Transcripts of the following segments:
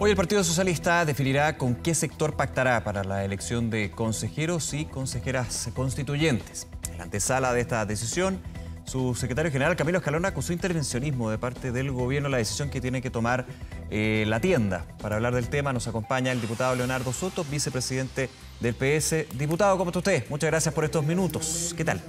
Hoy el Partido Socialista definirá con qué sector pactará para la elección de consejeros y consejeras constituyentes. En la antesala de esta decisión, su secretario general Camilo con su intervencionismo de parte del gobierno la decisión que tiene que tomar eh, la tienda. Para hablar del tema nos acompaña el diputado Leonardo Soto, vicepresidente del PS. Diputado, ¿cómo está usted? Muchas gracias por estos minutos. ¿Qué tal?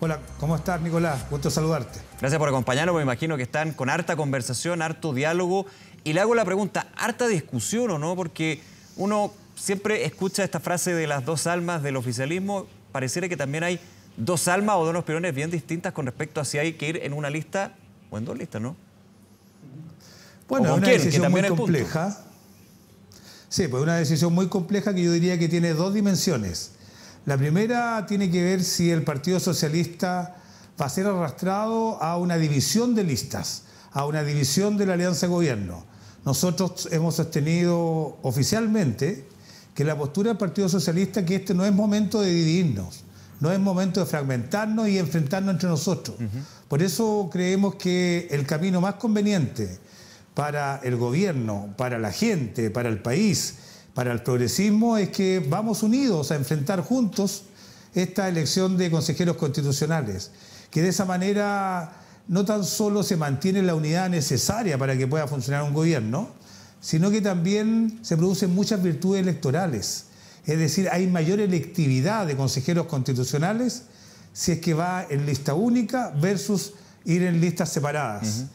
Hola, ¿cómo estás, Nicolás? Gusto saludarte. Gracias por acompañarnos. Me imagino que están con harta conversación, harto diálogo y le hago la pregunta, harta discusión o no, porque uno siempre escucha esta frase de las dos almas del oficialismo, pareciera que también hay dos almas o dos opiniones bien distintas con respecto a si hay que ir en una lista o en dos listas, ¿no? Bueno, es una decisión muy compleja. Sí, pues una decisión muy compleja que yo diría que tiene dos dimensiones. La primera tiene que ver si el Partido Socialista va a ser arrastrado a una división de listas, a una división de la alianza de gobierno. Nosotros hemos sostenido oficialmente que la postura del Partido Socialista que este no es momento de dividirnos, no es momento de fragmentarnos y enfrentarnos entre nosotros. Por eso creemos que el camino más conveniente para el gobierno, para la gente, para el país, para el progresismo es que vamos unidos a enfrentar juntos esta elección de consejeros constitucionales, que de esa manera no tan solo se mantiene la unidad necesaria para que pueda funcionar un gobierno, sino que también se producen muchas virtudes electorales. Es decir, hay mayor electividad de consejeros constitucionales si es que va en lista única versus ir en listas separadas.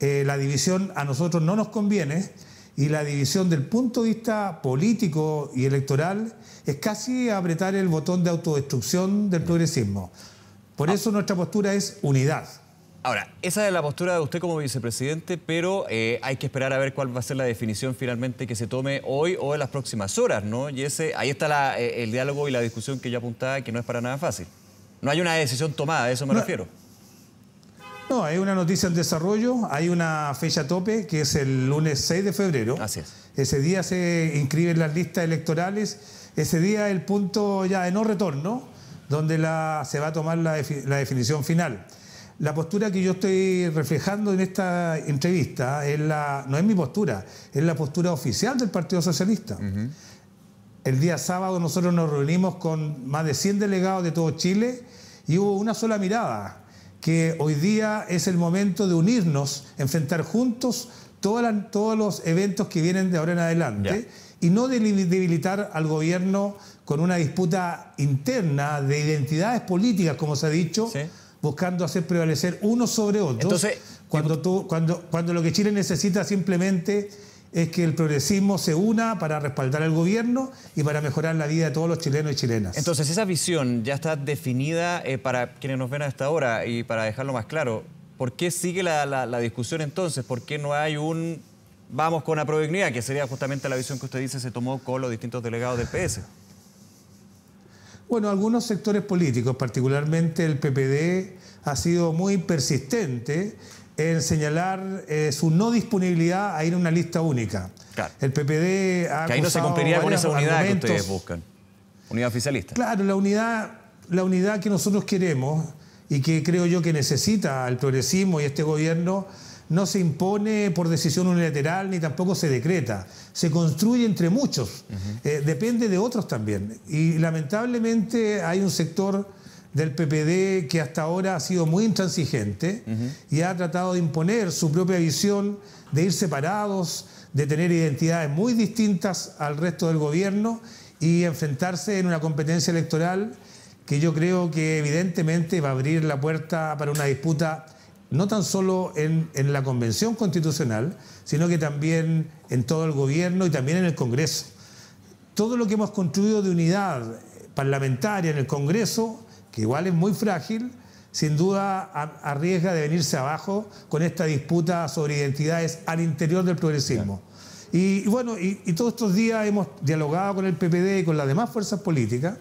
Eh, la división a nosotros no nos conviene y la división del punto de vista político y electoral es casi apretar el botón de autodestrucción del progresismo. Por ah. eso nuestra postura es unidad. Ahora, esa es la postura de usted como vicepresidente, pero eh, hay que esperar a ver cuál va a ser la definición finalmente que se tome hoy o en las próximas horas, ¿no? Y ese, ahí está eh, el diálogo y la discusión que yo apuntaba, que no es para nada fácil. No hay una decisión tomada, a eso me refiero. No, hay una noticia en desarrollo, hay una fecha tope que es el lunes 6 de febrero. Así Ese día se inscriben las listas electorales, ese día el punto ya de no retorno, donde se va a tomar la definición final la postura que yo estoy reflejando en esta entrevista no es mi postura, es la postura oficial del Partido Socialista. El día sábado nosotros nos reunimos con más de 100 delegados de todo Chile y hubo una sola mirada, que hoy día es el momento de unirnos, enfrentar juntos todos los eventos que vienen de ahora en adelante y no debilitar al gobierno con una disputa interna de identidades políticas, como se ha dicho buscando hacer prevalecer uno sobre otro. Entonces, cuando, tú, cuando, cuando lo que Chile necesita simplemente es que el progresismo se una para respaldar al gobierno y para mejorar la vida de todos los chilenos y chilenas. Entonces, esa visión ya está definida eh, para quienes nos ven a esta hora y para dejarlo más claro. ¿Por qué sigue la, discusión entonces? ¿Por qué no hay un vamos con la probabilidad? que sería justamente la visión que usted dice se tomó con los distintos delegados del PS? Bueno, algunos sectores políticos, particularmente el PPD, ha sido muy persistente en señalar eh, su no disponibilidad a ir a una lista única. El PPD ha que ahí no se cumpliría con esa unidad que ustedes buscan, unidad oficialista. Claro, la unidad, la unidad que nosotros queremos y que creo yo que necesita el progresismo y este gobierno no se impone por decisión unilateral ni tampoco se decreta. Se construye entre muchos, eh, depende de otros también. Y lamentablemente hay un sector del PPD que hasta ahora ha sido muy intransigente y ha tratado de imponer su propia visión, de ir separados, de tener identidades muy distintas al resto del gobierno y enfrentarse en una competencia electoral que yo creo que evidentemente va a abrir la puerta para una disputa no tan solo en, la Convención Constitucional, sino que también en todo el gobierno y también en el Congreso. Todo lo que hemos construido de unidad parlamentaria en el Congreso, que igual es muy frágil, sin duda arriesga de venirse abajo con esta disputa sobre identidades al interior del progresismo. Y, bueno, y, todos estos días hemos dialogado con el PPD y con las demás fuerzas políticas,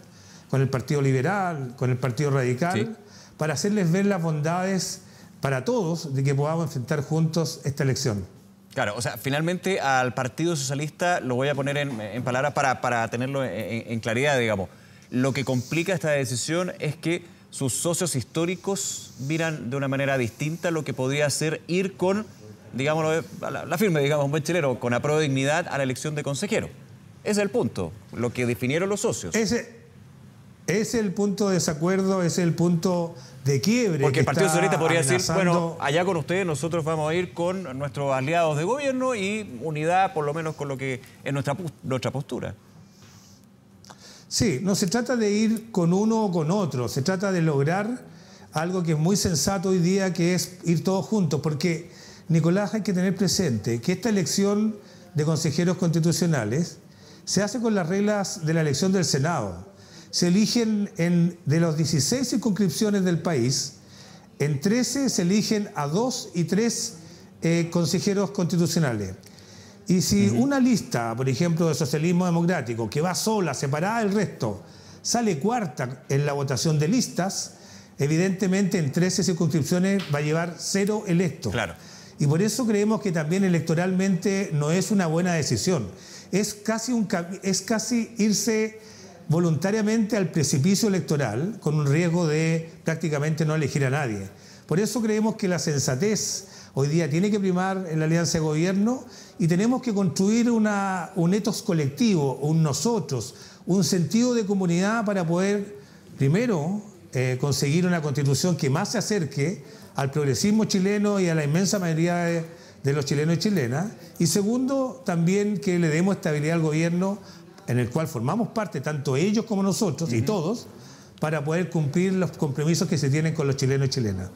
con el Partido Liberal, con el Partido Radical, para hacerles ver las bondades para todos de que podamos enfrentar juntos esta elección. Claro, o sea, finalmente al Partido Socialista lo voy a poner en, palabras para, para tenerlo en, claridad, digamos. Lo que complica esta decisión es que sus socios históricos miran de una manera distinta lo que podría ser ir con, digámoslo, la, la firme, digamos, un buen chilero, con aprobación de dignidad a la elección de consejero. Ese es el punto, lo que definieron los socios. Ese, es el punto de desacuerdo, es el punto de quiebre. Porque el Partido Socialista podría decir, bueno, allá con ustedes nosotros vamos a ir con nuestros aliados de gobierno y unidad por lo menos con lo que es nuestra, nuestra postura. Sí, no se trata de ir con uno o con otro, se trata de lograr algo que es muy sensato hoy día, que es ir todos juntos, porque Nicolás hay que tener presente que esta elección de consejeros constitucionales se hace con las reglas de la elección del Senado se eligen en, de las 16 circunscripciones del país, en 13 se eligen a dos y tres eh, consejeros constitucionales. Y si una lista, por ejemplo, de socialismo democrático, que va sola, separada del resto, sale cuarta en la votación de listas, evidentemente en 13 circunscripciones va a llevar cero electos. Claro. Y por eso creemos que también electoralmente no es una buena decisión. Es casi, un, es casi irse voluntariamente al precipicio electoral con un riesgo de prácticamente no elegir a nadie. Por eso creemos que la sensatez hoy día tiene que primar en la alianza de gobierno y tenemos que construir un ethos colectivo, un nosotros, un sentido de comunidad para poder, primero, eh, conseguir una constitución que más se acerque al progresismo chileno y a la inmensa mayoría de los chilenos y chilenas. Y segundo, también que le demos estabilidad al gobierno en el cual formamos parte, tanto ellos como nosotros y todos, para poder cumplir los compromisos que se tienen con los chilenos y chilenas.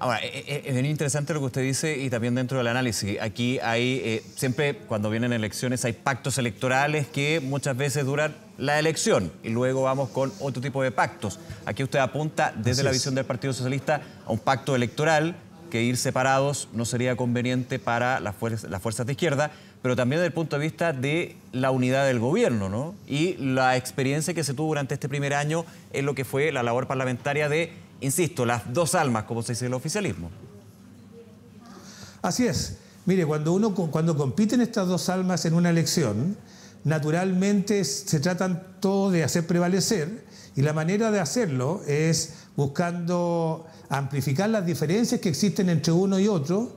Ahora, e, e, es bien interesante lo que usted dice y también dentro del análisis. Aquí hay, eh, siempre cuando vienen elecciones hay pactos electorales que muchas veces duran la elección y luego vamos con otro tipo de pactos. Aquí usted apunta desde la visión del Partido Socialista a un pacto electoral que ir separados no sería conveniente para las fuerzas de izquierda, pero también desde el punto de vista de la unidad del gobierno, ¿no? Y la experiencia que se tuvo durante este primer año en lo que fue la labor parlamentaria de, insisto, las dos almas, como se dice el oficialismo. Así es. Mire, cuando uno cuando compiten estas dos almas en una elección, naturalmente se tratan todos de hacer prevalecer y la manera de hacerlo es buscando amplificar las diferencias que existen entre uno y otro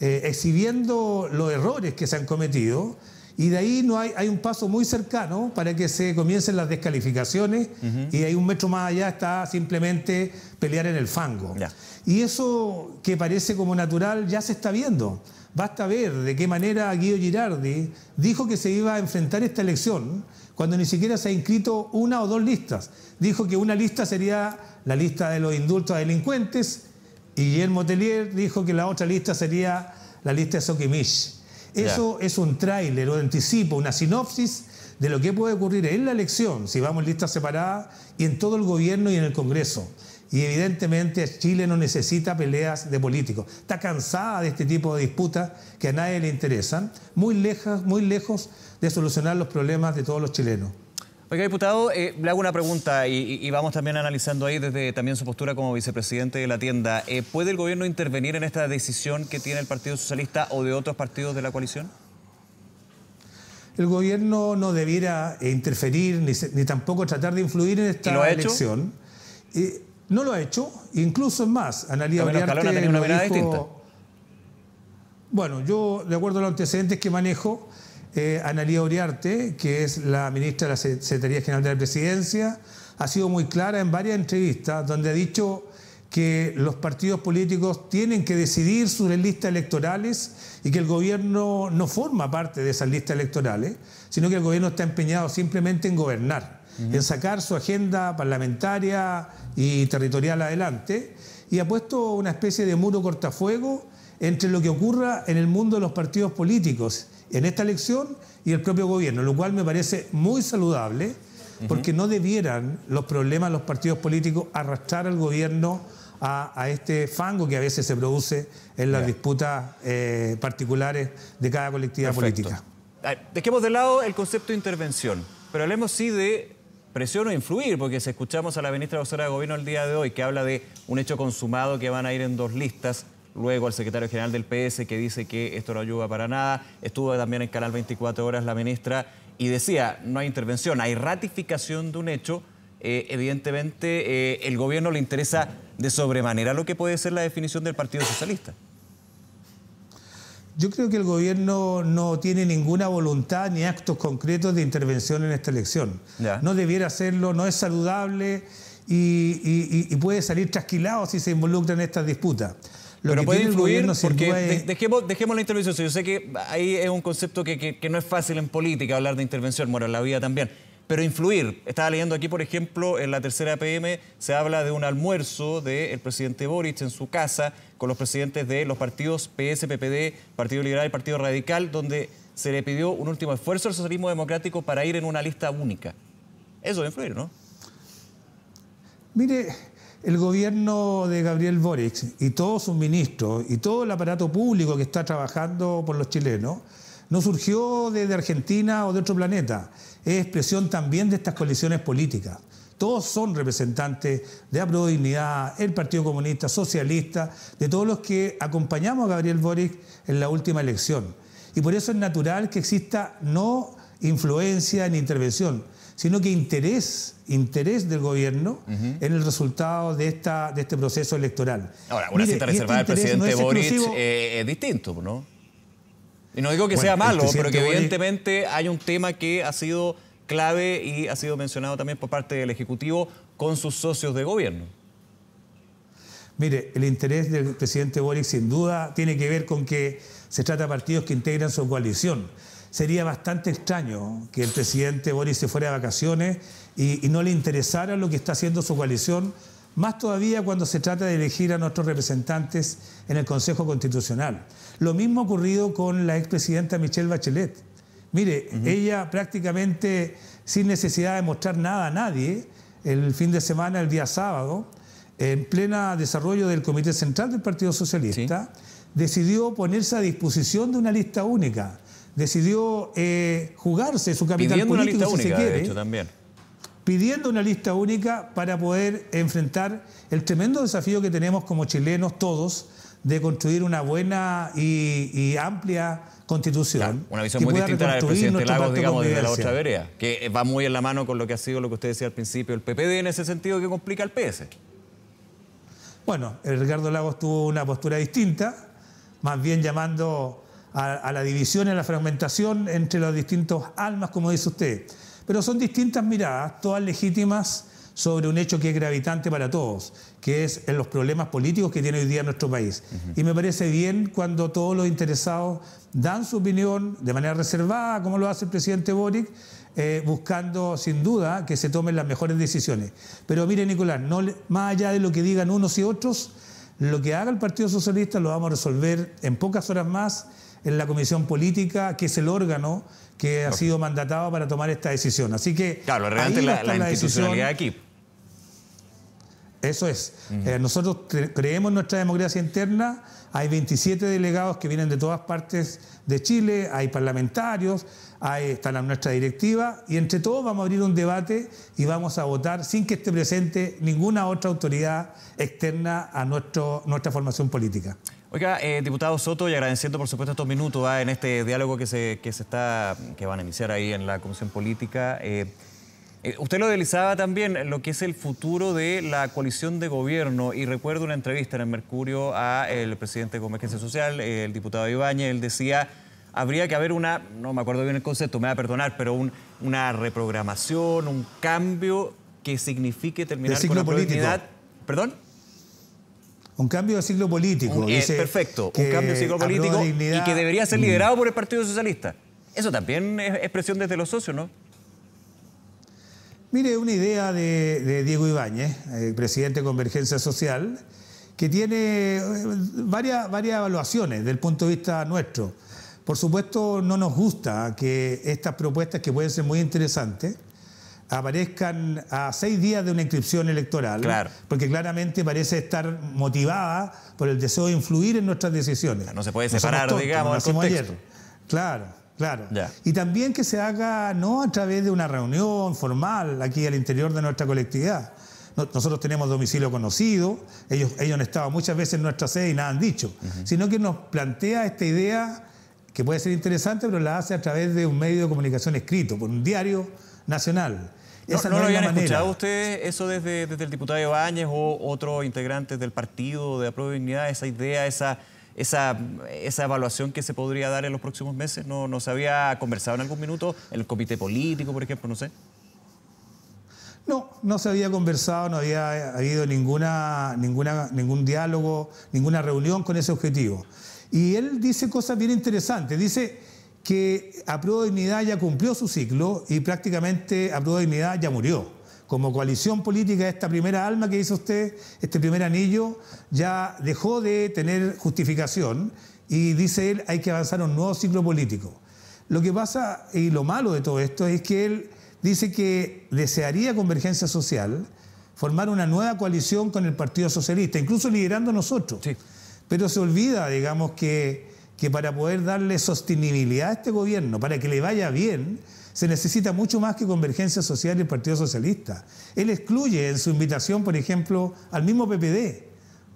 eh, exhibiendo los errores que se han cometido. Y de ahí no hay, un paso muy cercano para que se comiencen las descalificaciones y hay un metro más allá está simplemente pelear en el fango. Y eso que parece como natural ya se está viendo. Basta ver de qué manera Guido Girardi dijo que se iba a enfrentar esta elección cuando ni siquiera se ha inscrito una o dos listas. Dijo que una lista sería la lista de los indultos a delincuentes y Guillermo Tellier dijo que la otra lista sería la lista de Sokimich. Eso es un tráiler un anticipo, una sinopsis de lo que puede ocurrir en la elección, si vamos en lista separada, y en todo el gobierno y en el Congreso. Y evidentemente Chile no necesita peleas de políticos. Está cansada de este tipo de disputas que a nadie le interesan, muy lejos, muy lejos de solucionar los problemas de todos los chilenos. Oiga, diputado, eh, le hago una pregunta y, vamos también analizando ahí desde también su postura como vicepresidente de la tienda. Eh, ¿Puede el gobierno intervenir en esta decisión que tiene el Partido Socialista o de otros partidos de la coalición? El gobierno no debiera interferir ni, tampoco tratar de influir en esta ¿Y elección. Eh, no lo ha hecho, incluso es más, Analía una mirada distinta. Bueno, yo, de acuerdo a los antecedentes que manejo, eh, Analía Oriarte, que es la ministra de la Secretaría General de la Presidencia, ha sido muy clara en varias entrevistas donde ha dicho que los partidos políticos tienen que decidir sobre listas electorales y que el gobierno no forma parte de esas listas electorales, sino que el gobierno está empeñado simplemente en gobernar, en sacar su agenda parlamentaria y territorial adelante, y ha puesto una especie de muro cortafuego entre lo que ocurra en el mundo de los partidos políticos en esta elección y el propio gobierno, lo cual me parece muy saludable porque no debieran los problemas los partidos políticos arrastrar al gobierno a, este fango que a veces se produce en las disputas eh, particulares de cada colectividad política. Dejemos de lado el concepto de intervención, pero hablemos sí de presión o influir, porque si escuchamos a la ministra de Gobierno el día de hoy que habla de un hecho consumado que van a ir en dos listas, luego al secretario general del PS que dice que esto no ayuda para nada. Estuvo también en Canal 24 Horas la ministra y decía, no hay intervención, hay ratificación de un hecho. Eh, evidentemente eh, el gobierno le interesa de sobremanera lo que puede ser la definición del Partido Socialista. Yo creo que el gobierno no tiene ninguna voluntad ni actos concretos de intervención en esta elección. No debiera hacerlo, no es saludable y, puede salir trasquilado si se involucra en estas disputas pero puede influir porque dejemos, la intervención. Yo sé que ahí es un concepto que, no es fácil en política hablar de intervención, bueno, en la vida también. Pero influir. Estaba leyendo aquí, por ejemplo, en la tercera PM se habla de un almuerzo del presidente Boric en su casa con los presidentes de los partidos PS, PPD, Partido Liberal y Partido Radical, donde se le pidió un último esfuerzo al socialismo democrático para ir en una lista única. Eso de influir, ¿no? Mire, el gobierno de Gabriel Boric y todos sus ministros y todo el aparato público que está trabajando por los chilenos no surgió de, Argentina o de otro planeta, es expresión también de estas coaliciones políticas. Todos son representantes de la el Partido Comunista, Socialista, de todos los que acompañamos a Gabriel Boric en la última elección. Y por eso es natural que exista no influencia ni intervención, sino que interés, interés del gobierno en el resultado de, esta, de este proceso electoral. Ahora, una cita este reservada del presidente Boric eh, es distinto, ¿no? Y no digo que sea malo, pero que evidentemente hay un tema que ha sido clave y ha sido mencionado también por parte del Ejecutivo con sus socios de gobierno. Mire, el interés del presidente Boric sin duda tiene que ver con que se trata de partidos que integran su coalición sería bastante extraño que el presidente Boris se fuera de vacaciones y, no le interesara lo que está haciendo su coalición, más todavía cuando se trata de elegir a nuestros representantes en el Consejo Constitucional. Lo mismo ha ocurrido con la expresidenta Michelle Bachelet. Mire, ella prácticamente sin necesidad de mostrar nada a nadie, el fin de semana, el día sábado, en plena desarrollo del Comité Central del Partido Socialista, decidió ponerse a disposición de una lista única decidió eh, jugarse su capital si única, quiere, también. pidiendo una lista única para poder enfrentar el tremendo desafío que tenemos como chilenos todos de construir una buena y, amplia constitución. una visión muy distinta a la del presidente la otra vereda, que va muy en la mano con lo que ha sido lo que usted decía al principio, el PPD en ese sentido que complica al PS. Bueno, el Ricardo Lagos tuvo una postura distinta, más bien llamando a, la división y a la fragmentación entre los distintos almas, como dice usted. Pero son distintas miradas, todas legítimas sobre un hecho que es gravitante para todos, que es en los problemas políticos que tiene hoy día nuestro país. Y me parece bien cuando todos los interesados dan su opinión de manera reservada, como lo hace el presidente Boric, eh, buscando sin duda que se tomen las mejores decisiones. Pero mire, Nicolás, no, más allá de lo que digan unos y otros, lo que haga el Partido Socialista lo vamos a resolver en pocas horas más en la Comisión Política, que es el órgano que ha sido mandatado para tomar esta decisión. Así que... Claro, realmente la, la, la, institucionalidad aquí. Eso es. Eh, nosotros creemos nuestra democracia interna. Hay 27 delegados que vienen de todas partes de Chile, hay parlamentarios, hay, está nuestra directiva, y entre todos vamos a abrir un debate y vamos a votar sin que esté presente ninguna otra autoridad externa a nuestra formación política. Oiga, eh, diputado Soto, y agradeciendo por supuesto estos minutos ah, en este diálogo que se, que se está, que van a iniciar ahí en la Comisión Política. Eh, eh, usted lo delizaba también, lo que es el futuro de la coalición de gobierno, y recuerdo una entrevista en el Mercurio al presidente de Convergencia Social, el diputado Ibañez, él decía, habría que haber una, no me acuerdo bien el concepto, me va a perdonar, pero una reprogramación, un cambio que signifique terminar con la política ¿Perdón? Un cambio de ciclo político. Eh, dice perfecto, un cambio de ciclo político y que debería ser liderado mm. por el Partido Socialista. Eso también es expresión desde los socios, ¿no? Mire, una idea de, Diego Ibáñez, presidente de Convergencia Social, que tiene eh, varias, varias evaluaciones el punto de vista nuestro. Por supuesto, no nos gusta que estas propuestas, que pueden ser muy interesantes, aparezcan a seis días de una inscripción electoral, porque claramente parece estar motivada por el deseo de influir en nuestras decisiones. No se puede separar, digamos, del contexto. Ayer. Claro. Claro. Y también que se haga no a través de una reunión formal aquí al interior de nuestra colectividad. Nosotros tenemos domicilio conocido, ellos, ellos han estado muchas veces en nuestra sede y nada han dicho, sino que nos plantea esta idea que puede ser interesante, pero la hace a través de un medio de comunicación escrito, por un diario, nacional. No, lo habían escuchado ustedes eso desde, desde el diputado Ibáñez o otros integrantes del partido de la Dignidad, esa idea, esa, esa, evaluación que se podría dar en los próximos meses? ¿No, ¿No se había conversado en algún minuto? el comité político, por ejemplo? No sé. No, no se había conversado, no había habido ninguna, ninguna, ningún diálogo, ninguna reunión con ese objetivo. Y él dice cosas bien interesantes. Dice que a prueba dignidad ya cumplió su ciclo y prácticamente a prueba dignidad ya murió. Como coalición política, esta primera alma que hizo usted, este primer anillo, ya dejó de tener justificación y dice él, hay que avanzar a un nuevo ciclo político. Lo que pasa, y lo malo de todo esto, es que él dice que desearía convergencia social, formar una nueva coalición con el Partido Socialista, incluso liderando nosotros. Pero se olvida, digamos, que que para poder darle sostenibilidad a este gobierno, para que le vaya bien, se necesita mucho más que convergencia social y el Partido Socialista. Él excluye en su invitación, por ejemplo, al mismo PPD,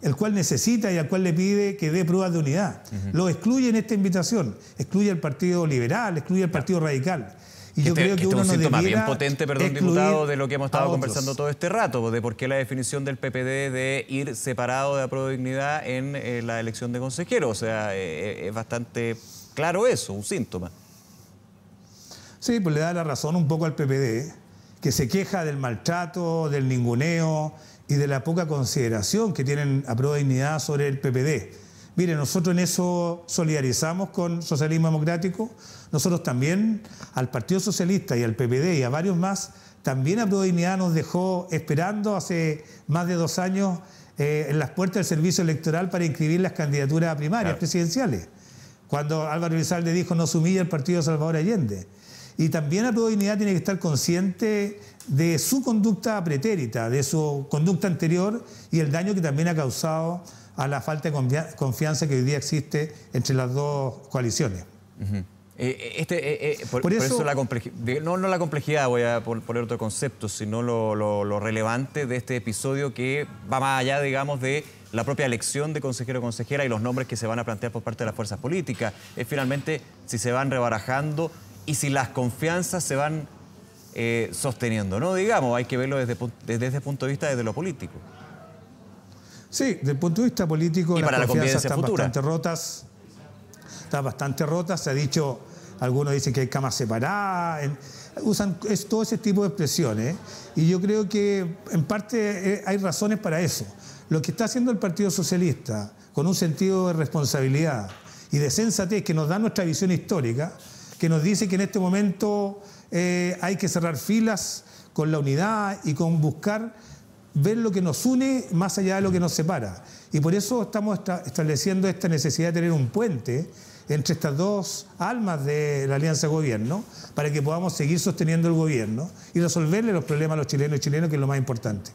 el cual necesita y al cual le pide que dé pruebas de unidad. Lo excluye en esta invitación, excluye al Partido Liberal, excluye al Partido Radical yo este, creo que, este es un síntoma bien potente, perdón, diputado, de lo que hemos estado conversando todo este rato, de por qué la definición del PPD de ir separado de la dignidad en eh, la elección de consejero. O sea, eh, eh, es bastante claro eso, un síntoma. Sí, pues le da la razón un poco al PPD, que se queja del maltrato, del ninguneo y de la poca consideración que tienen a Dignidad sobre el PPD Mire, nosotros en eso solidarizamos con Socialismo Democrático. Nosotros también al Partido Socialista y al PPD y a varios más, también a Dignidad nos dejó esperando hace más de dos años eh, en las puertas del servicio electoral para inscribir las candidaturas primarias presidenciales. Cuando Álvaro Elizalde dijo no sumilla el Partido Salvador Allende. Y también la Dignidad tiene que estar consciente de su conducta pretérita, de su conducta anterior y el daño que también ha causado a la falta de confianza que hoy día existe entre las dos coaliciones. Eh, eh, este, eh, por, eso, la complejidad, no, no, la complejidad, voy a poner otro concepto, sino lo, relevante de este episodio que va más allá, digamos, de la propia elección de consejero o consejera y los nombres que se van a plantear por parte de las fuerzas políticas. Es finalmente si se van rebarajando y si las confianzas se van sosteniendo, ¿no? Digamos, hay que verlo desde, desde punto de vista, desde lo político. Sí, desde el punto de vista político, las confianzas están bastante rotas. Están bastante rotas. Se ha dicho, algunos dicen que hay camas separadas. usan todo ese tipo de expresiones. ¿eh? Y yo creo que en parte eh, hay razones para eso. Lo que está haciendo el Partido Socialista, con un sentido de responsabilidad y de sensatez que nos da nuestra visión histórica, que nos dice que en este momento eh, hay que cerrar filas con la unidad y con buscar ver lo que nos une más allá de lo que nos separa. Y por eso estamos estableciendo esta necesidad de tener un puente entre estas dos almas de la alianza gobierno para que podamos seguir sosteniendo el gobierno y resolverle los problemas a los chilenos y chilenos, que es lo más importante.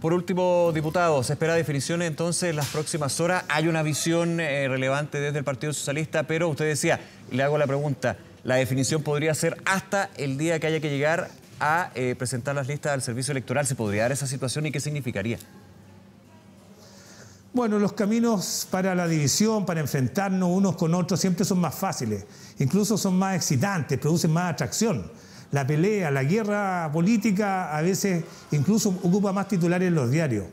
Por último, diputado, se espera definiciones entonces en las próximas horas. Hay una visión eh, relevante desde el Partido Socialista, pero usted decía, le hago la pregunta, la definición podría ser hasta el día que haya que llegar a eh, presentar las listas al servicio electoral. ¿Se podría dar esa situación y qué significaría? Bueno, los caminos para la división, para enfrentarnos unos con otros, siempre son más fáciles, incluso son más excitantes, producen más atracción. La pelea, la guerra política a veces incluso ocupa más titulares en los diarios.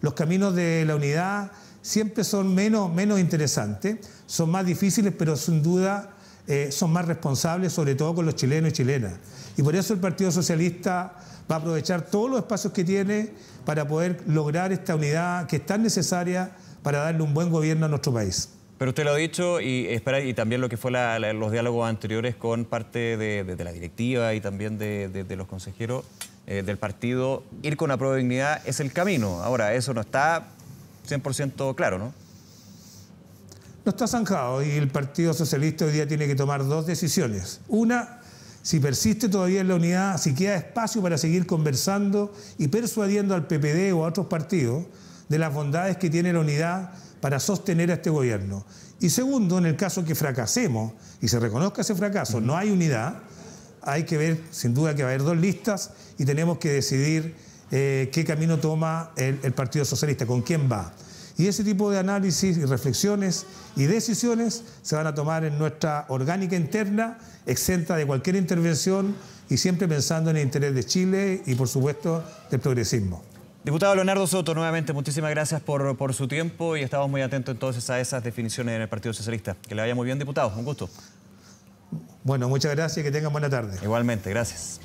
Los caminos de la unidad siempre son menos, interesantes, son más difíciles, pero sin duda eh, son más responsables, sobre todo con los chilenos y chilenas. Y por eso el Partido Socialista va a aprovechar todos los espacios que tiene para poder lograr esta unidad que es tan necesaria para darle un buen gobierno a nuestro país. Pero usted lo ha dicho y, espera, y también lo que fue los diálogos anteriores con parte de, la directiva y también de, los consejeros eh, del partido, ir con la de es el camino. Ahora, eso no está 100% claro, ¿no? No está zanjado y el Partido Socialista hoy día tiene que tomar dos decisiones. Una, si persiste todavía en la unidad, si queda espacio para seguir conversando y persuadiendo al PPD o a otros partidos de las bondades que tiene la unidad para sostener a este gobierno. Y segundo, en el caso que fracasemos y se reconozca ese fracaso, no hay unidad, hay que ver, sin duda que va a haber dos listas y tenemos que decidir eh, qué camino toma el Partido Socialista, con quién va. Y ese tipo de análisis y reflexiones y decisiones se van a tomar en nuestra orgánica interna, exenta de cualquier intervención y siempre pensando en el interés de Chile y, por supuesto, del progresismo. Diputado Leonardo Soto, nuevamente muchísimas gracias por, su tiempo y estamos muy atentos entonces a esas definiciones en el Partido Socialista. Que le vaya muy bien, diputado. Un gusto. Bueno, muchas gracias y que tengan buena tarde. Igualmente, gracias.